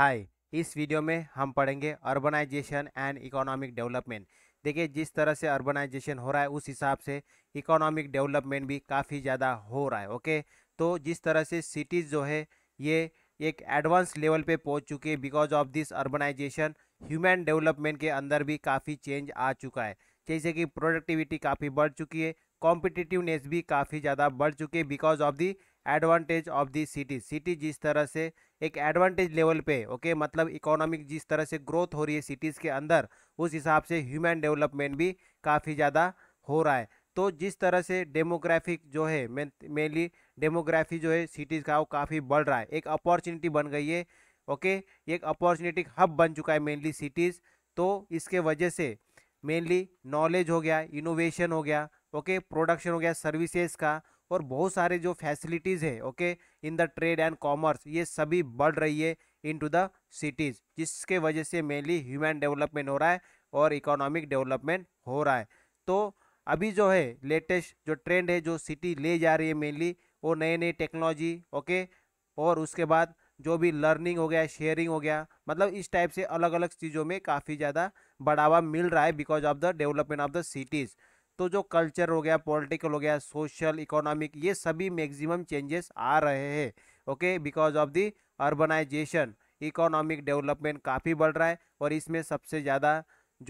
हाय इस वीडियो में हम पढ़ेंगे अर्बनाइजेशन एंड इकोनॉमिक डेवलपमेंट देखिए जिस तरह से अर्बनाइजेशन हो रहा है उस हिसाब से इकोनॉमिक डेवलपमेंट भी काफ़ी ज़्यादा हो रहा है ओके तो जिस तरह से सिटीज़ जो है ये एक एडवांस लेवल पे पहुंच चुकी है because of this urbanisation human development के अंदर भी काफ़ी चेंज आ चुका है जैसे कि प्रोडक्टिविटी काफ़ी बढ़ चुकी है कॉम्पिटिटिवनेस भी काफ़ी ज़्यादा बढ़ चुकी है because of the advantage of the city city जिस तरह से एक एडवांटेज लेवल पे ओके okay, मतलब इकोनॉमिक जिस तरह से ग्रोथ हो रही है सिटीज़ के अंदर उस हिसाब से ह्यूमन डेवलपमेंट भी काफ़ी ज़्यादा हो रहा है तो जिस तरह से डेमोग्राफिक जो है मेनली डेमोग्राफी जो है सिटीज़ का वो काफ़ी बढ़ रहा है एक अपॉर्चुनिटी बन गई है ओके okay? एक अपॉर्चुनिटी हब बन चुका है मेनली सिटीज़ तो इसके वजह से मेनली नॉलेज हो गया इनोवेशन हो गया ओके okay? प्रोडक्शन हो गया सर्विसेज का और बहुत सारे जो फैसिलिटीज़ है okay in the trade and commerce ये सभी बढ़ रही है इन टू द सिटीज़ जिसके वजह से मेनली ह्यूमन डेवलपमेंट हो रहा है और इकोनॉमिक डेवलपमेंट हो रहा है तो अभी जो है लेटेस्ट जो ट्रेंड है जो सिटी ले जा रही है मेनली वो नए नए टेक्नोलॉजी ओके और उसके बाद जो भी लर्निंग हो गया शेयरिंग हो गया मतलब इस टाइप से अलग अलग चीज़ों में काफ़ी ज़्यादा बढ़ावा मिल रहा है because of the development of the cities तो जो कल्चर हो गया पॉलिटिकल हो गया सोशल इकोनॉमिक ये सभी मैक्सिमम चेंजेस आ रहे हैं okay because of the urbanisation economic development काफ़ी बढ़ रहा है और इसमें सबसे ज़्यादा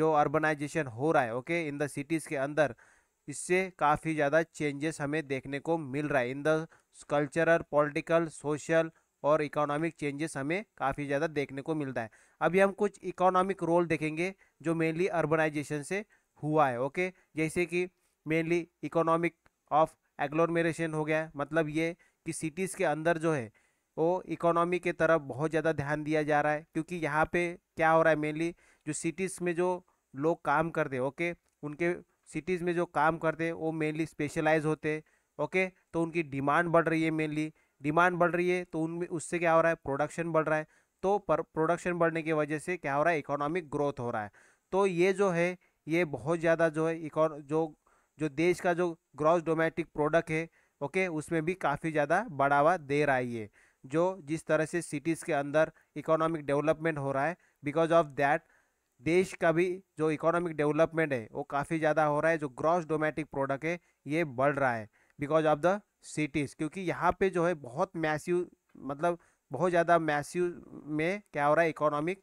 जो अर्बनाइजेशन हो रहा है ओके इन द सिटीज़ के अंदर इससे काफ़ी ज़्यादा चेंजेस हमें देखने को मिल रहा है in the cultural political social और इकोनॉमिक चेंजेस हमें काफ़ी ज़्यादा देखने को मिलता है अभी हम कुछ इकोनॉमिक रोल देखेंगे जो मेनली अर्बनाइजेशन से हुआ है ओके जैसे कि मेनली इकोनॉमिक ऑफ एग्लोमेशन हो गया मतलब ये कि सिटीज़ के अंदर जो है वो इकोनॉमी के तरफ बहुत ज़्यादा ध्यान दिया जा रहा है क्योंकि यहाँ पे क्या हो रहा है मेनली जो सिटीज़ में जो लोग काम करते ओके उनके सिटीज़ में जो काम करते वो मेनली स्पेशलाइज होते ओके तो उनकी डिमांड बढ़ रही है मेनली डिमांड बढ़ रही है तो उनमें उससे क्या हो रहा है प्रोडक्शन बढ़ रहा है तो पर प्रोडक्शन बढ़ने की वजह से क्या हो रहा है इकोनॉमिक ग्रोथ हो रहा है तो ये जो है ये बहुत ज़्यादा जो है इकोन जो जो देश का जो ग्रॉस डोमेस्टिक प्रोडक्ट है ओके उसमें भी काफ़ी ज़्यादा बढ़ावा दे रहा है ये जो जिस तरह से सिटीज़ के अंदर इकोनॉमिक डेवलपमेंट हो रहा है बिकॉज ऑफ दैट देश का भी जो इकोनॉमिक डेवलपमेंट है वो काफ़ी ज़्यादा हो रहा है जो ग्रॉस डोमेटिक प्रोडक्ट है ये बढ़ रहा है बिकॉज ऑफ द सिटीज़ क्योंकि यहाँ पे जो है बहुत मैसिव मतलब बहुत ज़्यादा मैसिव में क्या हो रहा है इकोनॉमिक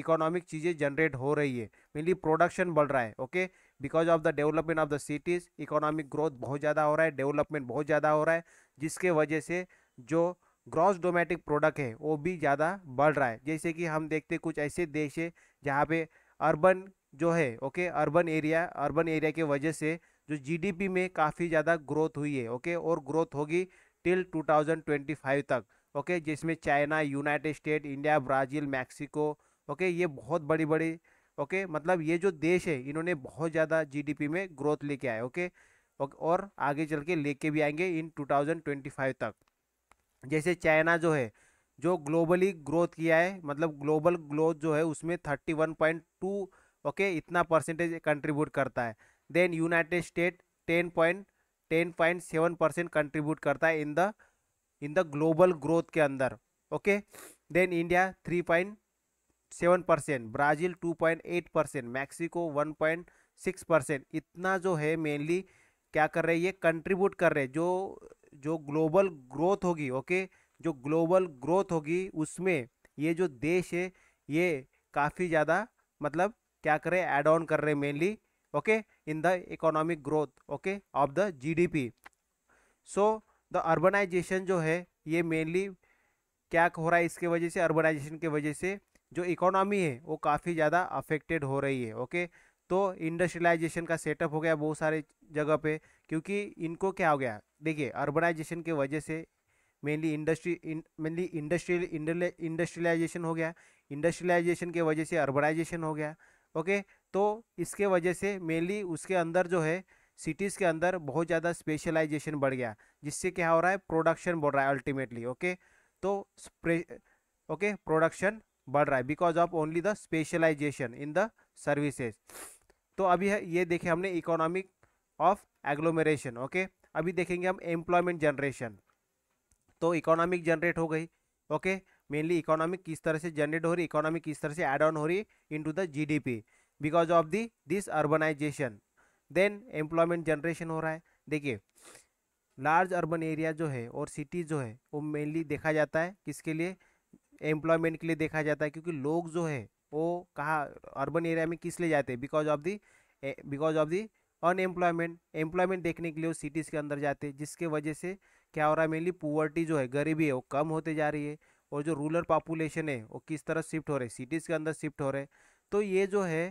इकोनॉमिक चीज़ें जनरेट हो रही है मेनली प्रोडक्शन बढ़ रहा है okay because of the development of the cities economic growth बहुत ज़्यादा हो रहा है डेवलपमेंट बहुत ज़्यादा हो रहा है जिसके वजह से जो ग्रॉस डोमेटिक प्रोडक्ट है वो भी ज़्यादा बढ़ रहा है जैसे कि हम देखते कुछ ऐसे देश है जहाँ पे अर्बन जो है okay urban area urban area के वजह से जो जीडीपी में काफ़ी ज़्यादा ग्रोथ हुई है ओके और ग्रोथ होगी टिल 2025 तक ओके जिसमें China United State India Brazil Mexico okay ये बहुत बड़ी बड़ी ओके मतलब ये जो देश है इन्होंने बहुत ज़्यादा जीडीपी में ग्रोथ लेके आए ओके और आगे चल के लेके भी आएंगे इन 2025 तक जैसे चाइना जो है जो ग्लोबली ग्रोथ किया है मतलब ग्लोबल ग्रोथ जो है उसमें 31.2 ओके इतना परसेंटेज कंट्रीब्यूट करता है then United State point seven percent contribute करता है in the in the global growth के अंदर okay then India three point seven percent Brazil two point eight percent Mexico one point six percent इतना जो है mainly क्या कर रहे हैं ये कंट्रीब्यूट कर रहे हैं जो जो ग्लोबल ग्रोथ होगी ओके जो ग्लोबल ग्रोथ होगी उसमें ये जो देश है ये काफ़ी ज़्यादा मतलब क्या कर रहे हैं एड ऑन कर रहे हैं mainly okay in the economic growth okay of the GDP so the urbanisation जो है ये मेनली क्या हो रहा है इसके वजह से अर्बनाइजेशन के वजह से जो इकोनॉमी है वो काफ़ी ज़्यादा अफेक्टेड हो रही है ओके तो इंडस्ट्रियलाइजेशन का सेटअप हो गया बहुत सारे जगह पे क्योंकि इनको क्या हो गया देखिए अर्बनाइजेशन के वजह से mainly industry mainly industrial industrialisation हो गया इंडस्ट्रियलाइजेशन के वजह से अर्बनाइजेशन हो गया ओके तो इसके वजह से मेनली उसके अंदर जो है सिटीज़ के अंदर बहुत ज़्यादा स्पेशलाइजेशन बढ़ गया जिससे क्या हो रहा है प्रोडक्शन बढ़ रहा है अल्टीमेटली ओके तो ओके प्रोडक्शन बढ़ रहा है because of only the specialisation in the services तो अभी ये देखें हमने इकोनॉमिक ऑफ एग्लोमेशन ओके अभी देखेंगे हम एम्प्लॉयमेंट जनरेशन तो इकोनॉमिक जनरेट हो गई ओके मेनली इकोनॉमिक किस तरह से जनरेट हो रही इकोनॉमिक किस तरह से एड ऑन हो रही into the G D P because of the this urbanisation then employment generation हो रहा है देखिए लार्ज अर्बन एरिया जो है और सिटीज़ जो है वो मेनली देखा जाता है किसके लिए एम्प्लॉयमेंट के लिए देखा जाता है क्योंकि लोग जो है वो कहाँ अर्बन एरिया में किस लिए जाते हैं because of the because of the unemployment employment देखने के लिए वो सिटीज़ के अंदर जाते हैं जिसके वजह से क्या हो रहा है मेनली पुअर्टी जो है गरीबी है वो कम होते जा रही है और जो रूरल पॉपुलेशन है वो किस तरह शिफ्ट हो रहे हैं सिटीज़ के अंदर शिफ्ट हो रहे हैं तो ये जो है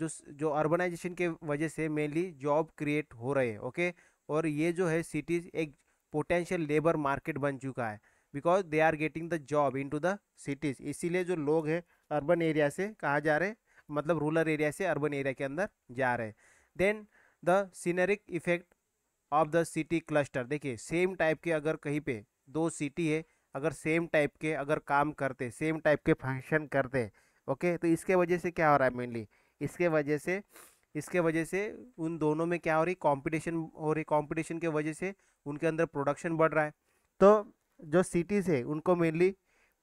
जो जो अर्बनाइजेशन के वजह से मेनली जॉब क्रिएट हो रहे हैं ओके और ये जो है सिटीज़ एक पोटेंशियल लेबर मार्केट बन चुका है because they are getting the job into the cities इसीलिए जो लोग हैं अर्बन एरिया से कहाँ जा रहे मतलब रूरल एरिया से अर्बन एरिया के अंदर जा रहे then the synergic effect of the city cluster देखिए सेम टाइप के अगर कहीं पे दो सिटी है अगर सेम टाइप के अगर काम करते सेम टाइप के फंक्शन करते ओके तो इसके वजह से क्या हो रहा है मेनली इसके वजह से इसके वजह से उन दोनों में क्या हो रही कंपटीशन हो रही कंपटीशन के वजह से उनके अंदर प्रोडक्शन बढ़ रहा है तो जो सिटीज़ है उनको मेनली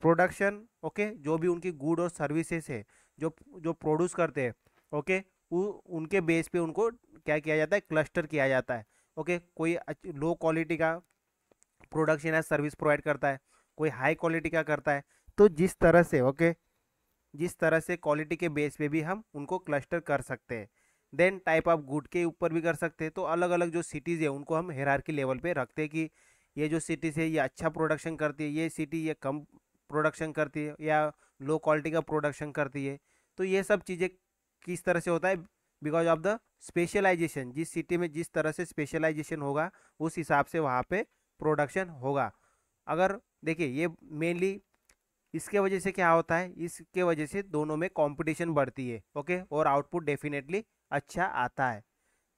प्रोडक्शन ओके जो भी उनकी गुड और सर्विसेज है जो जो प्रोड्यूस करते हैं ओके वो उनके बेस पे उनको क्या किया जाता है क्लस्टर किया जाता है ओके कोई लो क्वालिटी का प्रोडक्शन या सर्विस प्रोवाइड करता है कोई हाई क्वालिटी का करता है तो जिस तरह से ओके जिस तरह से क्वालिटी के बेस पे भी हम उनको क्लस्टर कर सकते हैं देन टाइप ऑफ गुड के ऊपर भी कर सकते हैं तो अलग अलग जो सिटीज़ है उनको हम हेरार लेवल पर रखते हैं कि ये जो सिटीज़ है ये अच्छा प्रोडक्शन करती है ये सिटी ये कम प्रोडक्शन करती है या लो क्वालिटी का प्रोडक्शन करती है तो ये सब चीज़ें किस तरह से होता है बिकॉज ऑफ द स्पेशलाइजेशन जिस सिटी में जिस तरह से स्पेशलाइजेशन होगा उस हिसाब से वहाँ पे प्रोडक्शन होगा अगर देखिए ये मेनली इसके वजह से क्या होता है इसके वजह से दोनों में कंपटीशन बढ़ती है ओके और आउटपुट डेफिनेटली अच्छा आता है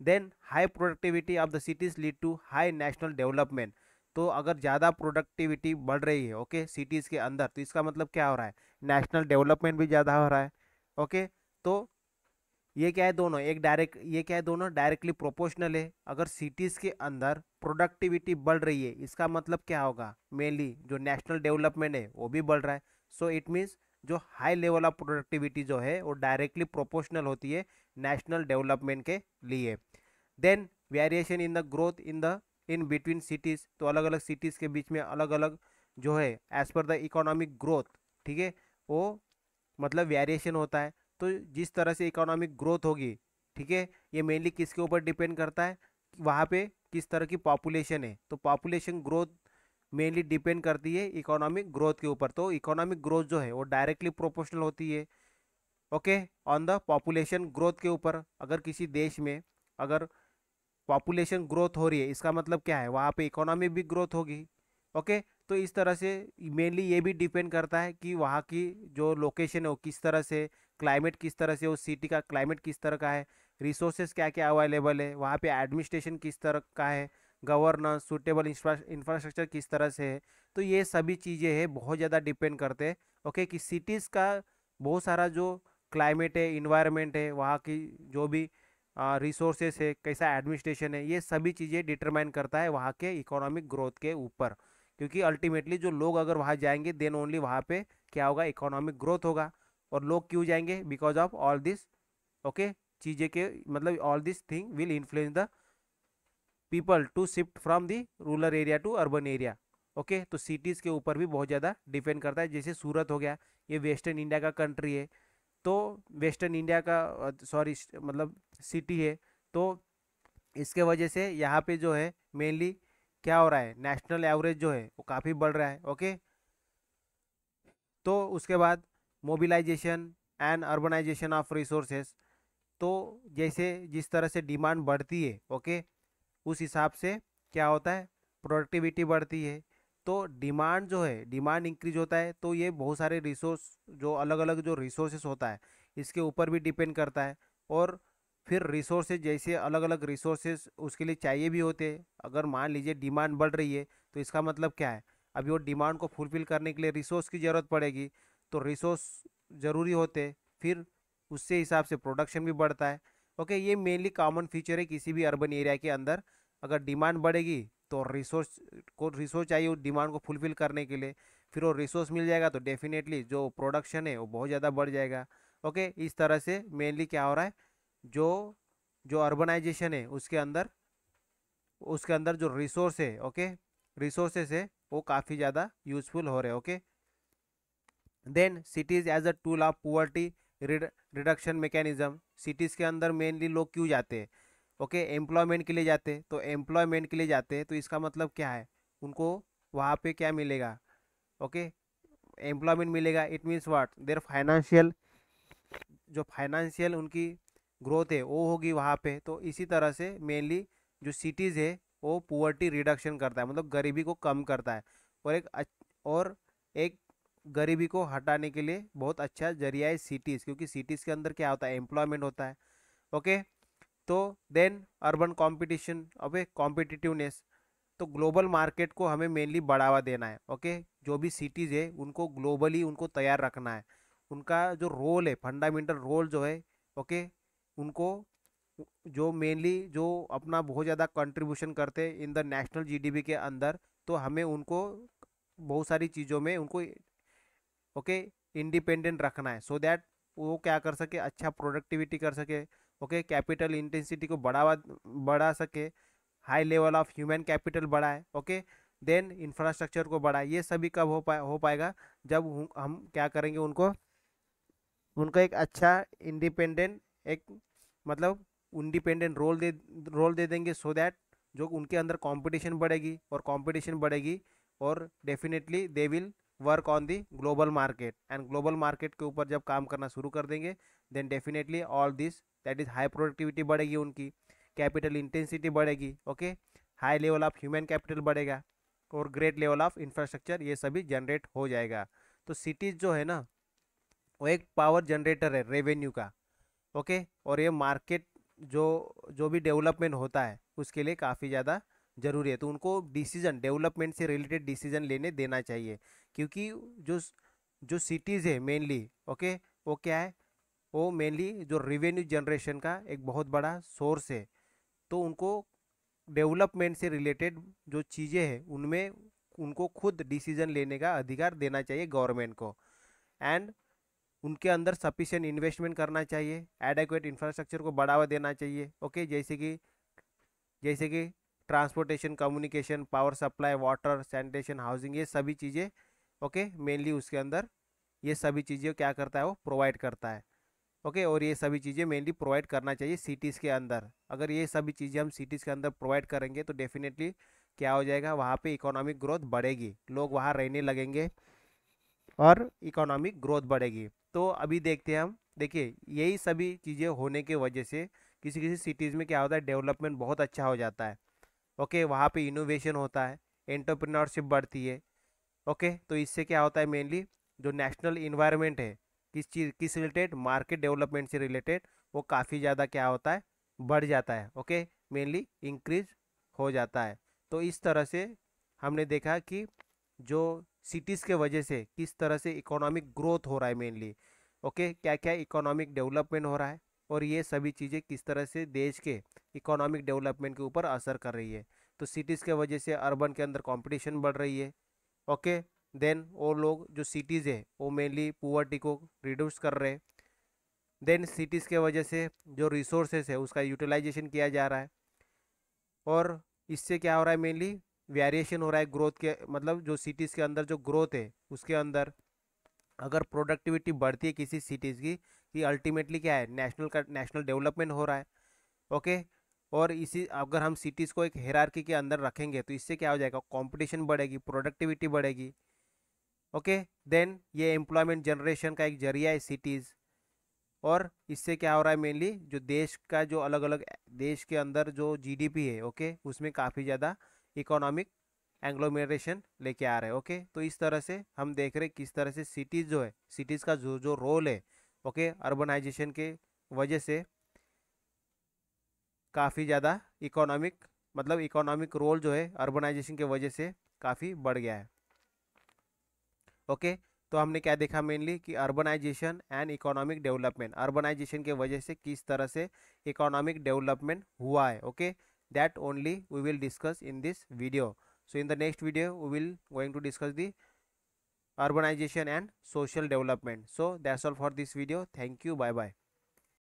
then high productivity of the cities lead to high national development तो अगर ज़्यादा प्रोडक्टिविटी बढ़ रही है ओके सिटीज़ के अंदर तो इसका मतलब क्या हो रहा है नेशनल डेवलपमेंट भी ज़्यादा हो रहा है ओके तो ये क्या है दोनों एक डायरेक्ट ये क्या है दोनों डायरेक्टली प्रोपोर्शनल है अगर सिटीज़ के अंदर प्रोडक्टिविटी बढ़ रही है इसका मतलब क्या होगा मेनली जो नेशनल डेवलपमेंट है वो भी बढ़ रहा है सो इट मीन्स जो हाई लेवल ऑफ प्रोडक्टिविटी जो है वो डायरेक्टली प्रोपोर्शनल होती है नेशनल डेवलपमेंट के लिए then variation in the growth in the in between cities तो अलग अलग सिटीज़ के बीच में अलग अलग जो है as per the economic growth ठीक है वो मतलब वेरिएशन होता है तो जिस तरह से इकोनॉमिक ग्रोथ होगी ठीक है ये मेनली किसके ऊपर डिपेंड करता है वहाँ पे किस तरह की पॉपुलेशन है तो पॉपुलेशन ग्रोथ मेनली डिपेंड करती है इकोनॉमिक ग्रोथ के ऊपर तो इकोनॉमिक ग्रोथ जो है वो डायरेक्टली प्रोपोर्शनल होती है okay on the population growth के ऊपर अगर किसी देश में अगर पॉपुलेशन ग्रोथ हो रही है इसका मतलब क्या है वहाँ पे इकोनॉमी भी ग्रोथ होगी ओके तो इस तरह से मेनली ये भी डिपेंड करता है कि वहाँ की जो लोकेशन है वो किस तरह से क्लाइमेट किस तरह से उस सिटी का क्लाइमेट किस तरह का है रिसोर्सेज क्या क्या अवेलेबल है वहाँ पे एडमिनिस्ट्रेशन किस तरह का है गवर्नेंस सूटेबल इंफ्रास्ट्रक्चर किस तरह से है तो ये सभी चीज़ें हैं बहुत ज़्यादा डिपेंड करते हैं ओके कि सिटीज़ का बहुत सारा जो क्लाइमेट है इन्वायरमेंट है वहाँ की जो भी रिसोर्सेस है कैसा एडमिनिस्ट्रेशन है ये सभी चीज़ें डिटरमाइन करता है वहाँ के इकोनॉमिक ग्रोथ के ऊपर क्योंकि अल्टीमेटली जो लोग अगर वहाँ जाएंगे देन ओनली वहाँ पे क्या होगा इकोनॉमिक ग्रोथ होगा और लोग क्यों जाएंगे because of all this okay चीज़ें के मतलब all this thing will influence the people to shift from the rural area to urban area okay तो सिटीज़ के ऊपर भी बहुत ज़्यादा डिपेंड करता है जैसे सूरत हो गया ये वेस्टर्न इंडिया का कंट्री है तो वेस्टर्न इंडिया का सॉरी मतलब सिटी है तो इसके वजह से यहाँ पे जो है मेनली क्या हो रहा है नेशनल एवरेज जो है वो काफ़ी बढ़ रहा है ओके तो उसके बाद mobilisation and urbanisation of resources तो जैसे जिस तरह से डिमांड बढ़ती है ओके उस हिसाब से क्या होता है प्रोडक्टिविटी बढ़ती है तो डिमांड जो है डिमांड इंक्रीज होता है तो ये बहुत सारे रिसोर्स जो अलग अलग जो रिसोर्सेस होता है इसके ऊपर भी डिपेंड करता है और फिर रिसोर्सेज जैसे अलग अलग रिसोर्सेज उसके लिए चाहिए भी होते हैं अगर मान लीजिए डिमांड बढ़ रही है तो इसका मतलब क्या है अभी वो डिमांड को फुलफ़िल करने के लिए रिसोर्स की ज़रूरत पड़ेगी तो रिसोर्स ज़रूरी होते फिर उससे हिसाब से प्रोडक्शन भी बढ़ता है ओके ये मेनली कॉमन फीचर है किसी भी अर्बन एरिया के अंदर अगर डिमांड बढ़ेगी तो रिसोर्स को रिसोर्स चाहिए उस डिमांड को फुलफिल करने के लिए फिर वो रिसोर्स मिल जाएगा तो डेफिनेटली जो प्रोडक्शन है वो बहुत ज़्यादा बढ़ जाएगा ओके इस तरह से मेनली क्या हो रहा है जो जो अर्बनाइजेशन है उसके अंदर उसके अंदर जो रिसोर्स है ओके रिसोर्सेस है वो काफ़ी ज़्यादा यूजफुल हो रहे हैं okay then cities as a tool of poverty reduction mechanism cities के अंदर मेनली लोग क्यों जाते हैं ओके एम्प्लॉयमेंट के लिए जाते तो एम्प्लॉयमेंट के लिए जाते तो इसका मतलब क्या है उनको वहाँ पे क्या मिलेगा ओके एम्प्लॉयमेंट मिलेगा it means what their financial जो फाइनेंशियल उनकी ग्रोथ है वो होगी वहाँ पे तो इसी तरह से मेनली जो सिटीज़ है वो पुअर्टी रिडक्शन करता है मतलब गरीबी को कम करता है और एक और एक गरीबी को हटाने के लिए बहुत अच्छा जरिया है सिटीज़ क्योंकि सिटीज़ के अंदर क्या होता है एम्प्लॉयमेंट होता है ओके तो देन अर्बन कॉम्पिटिशन अब कॉम्पिटिटिवनेस तो ग्लोबल मार्केट को हमें मेनली बढ़ावा देना है ओके जो भी सिटीज़ है उनको ग्लोबली उनको तैयार रखना है उनका जो रोल है फंडामेंटल रोल जो है ओके उनको जो मेनली जो अपना बहुत ज़्यादा कंट्रीब्यूशन करते हैं इन द नेशनल जीडीपी के अंदर तो हमें उनको बहुत सारी चीज़ों में उनको ओके इंडिपेंडेंट रखना है सो so दैट वो क्या कर सके अच्छा प्रोडक्टिविटी कर सके ओके कैपिटल इंटेंसिटी को बढ़ावा बढ़ा सके high level of human capital बढ़ाए ओके देन इंफ्रास्ट्रक्चर को बढ़ाए ये सभी कब हो पाए हो पाएगा जब हम क्या करेंगे उनको उनको एक अच्छा इंडिपेंडेंट एक मतलब इंडिपेंडेंट रोल दे रोल दे देंगे सो दैट जो उनके अंदर कंपटीशन बढ़ेगी और कंपटीशन बढ़ेगी और definitely they will work on the global market and global market के ऊपर जब काम करना शुरू कर देंगे then definitely all this that is high productivity बढ़ेगी उनकी कैपिटल इंटेंसिटी बढ़ेगी okay high level of human capital बढ़ेगा और ग्रेट लेवल ऑफ इंफ्रास्ट्रक्चर ये सभी जनरेट हो जाएगा तो सिटीज़ जो है ना वो एक पावर जनरेटर है रेवेन्यू का ओके और ये मार्केट जो जो भी डेवलपमेंट होता है उसके लिए काफ़ी ज़्यादा ज़रूरी है तो उनको डिसीज़न डेवलपमेंट से रिलेटेड डिसीज़न लेने देना चाहिए क्योंकि जो जो सिटीज़ है मेनली ओके वो क्या है वो मेनली जो रिवेन्यू जनरेशन का एक बहुत बड़ा सोर्स है तो उनको डेवलपमेंट से रिलेटेड जो चीज़ें हैं उनमें उनको खुद डिसीजन लेने का अधिकार देना चाहिए गवर्नमेंट को एंड उनके अंदर सफिशेंट इन्वेस्टमेंट करना चाहिए एडेक्ट इंफ्रास्ट्रक्चर को बढ़ावा देना चाहिए ओके जैसे कि जैसे कि transportation communication power supply water sanitation housing ये सभी चीज़ें ओके मेनली उसके अंदर ये सभी चीज़ें क्या करता है वो प्रोवाइड करता है ओके और ये सभी चीज़ें मेनली प्रोवाइड करना चाहिए सिटीज़ के अंदर अगर ये सभी चीज़ें हम सिटीज़ के अंदर प्रोवाइड करेंगे तो डेफिनेटली क्या हो जाएगा वहाँ पे इकोनॉमिक ग्रोथ बढ़ेगी लोग वहाँ रहने लगेंगे और इकोनॉमिक ग्रोथ बढ़ेगी तो अभी देखते हैं हम देखिए यही सभी चीज़ें होने के वजह से किसी किसी सिटीज़ में क्या होता है डेवलपमेंट बहुत अच्छा हो जाता है ओके वहाँ पर इनोवेशन होता है एंटरप्रिनरशिप बढ़ती है ओके तो इससे क्या होता है मेनली जो नेशनल इन्वायरमेंट है किस चीज़ किस रिलेटेड मार्केट डेवलपमेंट से रिलेटेड वो काफ़ी ज़्यादा क्या होता है बढ़ जाता है ओके मेनली इंक्रीज हो जाता है तो इस तरह से हमने देखा कि जो सिटीज़ के वजह से किस तरह से इकोनॉमिक ग्रोथ हो रहा है मेनली ओके क्या क्या इकोनॉमिक डेवलपमेंट हो रहा है और ये सभी चीज़ें किस तरह से देश के इकोनॉमिक डेवलपमेंट के ऊपर असर कर रही है तो सिटीज़ के वजह से अर्बन के अंदर कंपटीशन बढ़ रही है ओके देन वो लोग जो सिटीज़ है वो मेनली पुअर्टी को रिड्यूस कर रहे हैं देन सिटीज़ के वजह से जो रिसोर्सेस है उसका यूटिलाइजेशन किया जा रहा है और इससे क्या हो रहा है मेनली वेरिएशन हो रहा है ग्रोथ के मतलब जो सिटीज़ के अंदर जो ग्रोथ है उसके अंदर अगर प्रोडक्टिविटी बढ़ती है किसी सिटीज़ की कि अल्टीमेटली क्या है नेशनल का नेशनल डेवलपमेंट हो रहा है ओके और इसी अगर हम सिटीज़ को एक हेरारकी के अंदर रखेंगे तो इससे क्या हो जाएगा कंपटीशन बढ़ेगी प्रोडक्टिविटी बढ़ेगी ओके देन ये एम्प्लॉयमेंट जनरेशन का एक जरिया है सिटीज़ और इससे क्या हो रहा है मेनली जो देश का जो अलग अलग देश के अंदर जो जीडीपी है ओके उसमें काफ़ी ज़्यादा इकोनॉमिक एंग्लोमेशन लेके आ रहे हैं ओके तो इस तरह से हम देख रहे हैं किस तरह से सिटीज़ जो है सिटीज़ का जो जो रोल है ओके अर्बनाइजेशन के वजह से काफ़ी ज़्यादा इकोनॉमिक मतलब इकोनॉमिक रोल जो है अर्बनाइजेशन के वजह से काफ़ी बढ़ गया है ओके तो हमने क्या देखा मेनली कि urbanisation and economic development urbanisation के वजह से किस तरह से इकोनॉमिक डेवलपमेंट हुआ है okay that only we will discuss in this video so in the next video we will going to discuss the urbanisation and social development so that's all for this video thank you bye bye